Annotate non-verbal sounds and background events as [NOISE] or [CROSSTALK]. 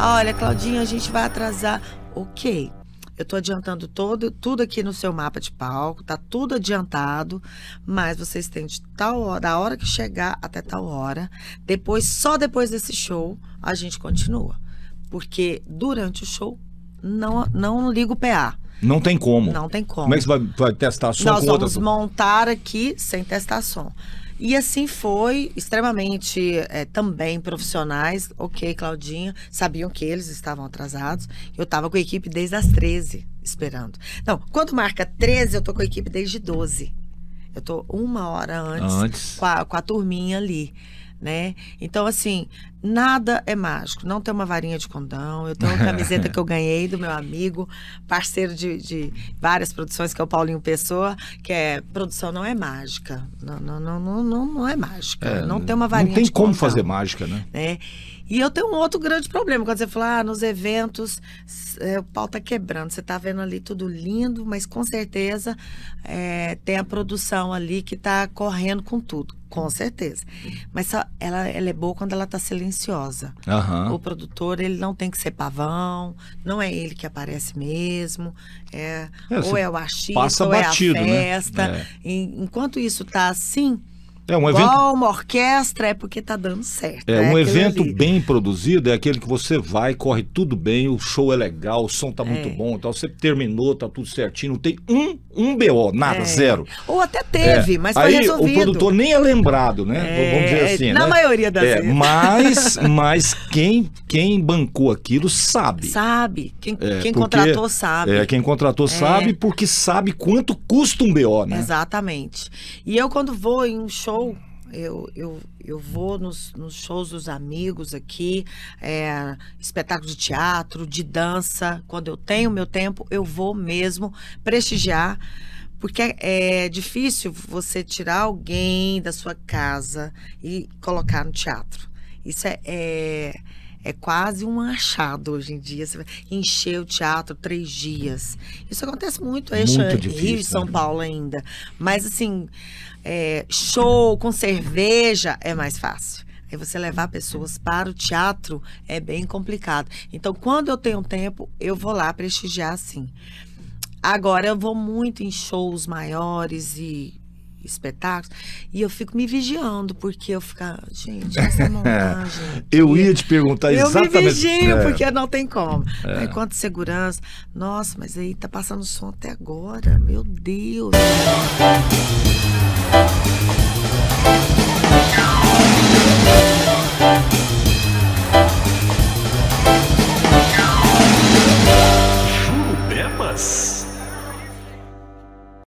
Olha, Claudinha, a gente vai atrasar. Ok. Eu estou adiantando todo, tudo aqui no seu mapa de palco, tá tudo adiantado, mas vocês têm de tal hora, da hora que chegar até tal hora. Depois, só depois desse show, a gente continua. Porque durante o show, não, não liga o PA. Não tem como. Não tem como. Como é que você vai, vai testar som Nós com vamos montar aqui sem testar som. E assim foi, extremamente é, também profissionais. Ok, Claudinha, sabiam que eles estavam atrasados. Eu estava com a equipe desde as 13 esperando. Não, quando marca 13, eu estou com a equipe desde 12. Eu estou uma hora antes, antes. Com, a, com a turminha ali né? Então, assim, nada é mágico. Não tem uma varinha de condão. Eu tenho uma camiseta [LAUGHS] que eu ganhei do meu amigo, parceiro de, de, várias produções, que é o Paulinho Pessoa, que é produção não é mágica. Não, não, não, não, não é mágica. É, não tem uma varinha de condão. Não tem como condão, fazer mágica, né? né? E eu tenho um outro grande problema, quando você fala, ah, nos eventos é, o pau tá quebrando, você tá vendo ali tudo lindo, mas com certeza é, tem a produção ali que tá correndo com tudo, com certeza. Mas ela, ela é boa quando ela tá silenciosa. Uhum. O produtor, ele não tem que ser pavão, não é ele que aparece mesmo, é, é ou é o artista, ou batido, é a né? festa. Né? enquanto isso tá assim é um evento. Igual uma orquestra é porque tá dando certo. É, né? um evento ali. bem produzido é aquele que você vai, corre tudo bem, o show é legal, o som tá é. muito bom, Então você terminou, tá tudo certinho, não tem um, um BO, nada, é. zero. Ou até teve, é. mas foi Aí, resolvido. O produtor nem é lembrado, né? É, Vamos dizer assim. Na né? maioria das é, vezes. Mas, [LAUGHS] mas quem, quem bancou aquilo sabe. Sabe. Quem, quem contratou sabe. É, quem contratou sabe porque sabe quanto custa um BO, né? Exatamente. E eu, quando vou em um show, show, eu, eu, eu vou nos, nos shows dos amigos aqui, é, espetáculos de teatro, de dança. Quando eu tenho meu tempo, eu vou mesmo prestigiar. Porque é, é difícil você tirar alguém da sua casa e colocar no teatro. Isso é, é é quase um achado hoje em dia. Você encher o teatro três dias. Isso acontece muito, é muito Rio e São né? Paulo ainda. Mas assim, é, show com cerveja é mais fácil. Aí você levar pessoas para o teatro é bem complicado. Então, quando eu tenho tempo, eu vou lá prestigiar sim. Agora eu vou muito em shows maiores e espetáculos, e eu fico me vigiando, porque eu ficava, gente, [LAUGHS] essa montagem. eu ia te perguntar exatamente. Eu me vigio, é. porque não tem como. É. Enquanto segurança, nossa, mas aí tá passando som até agora, meu Deus.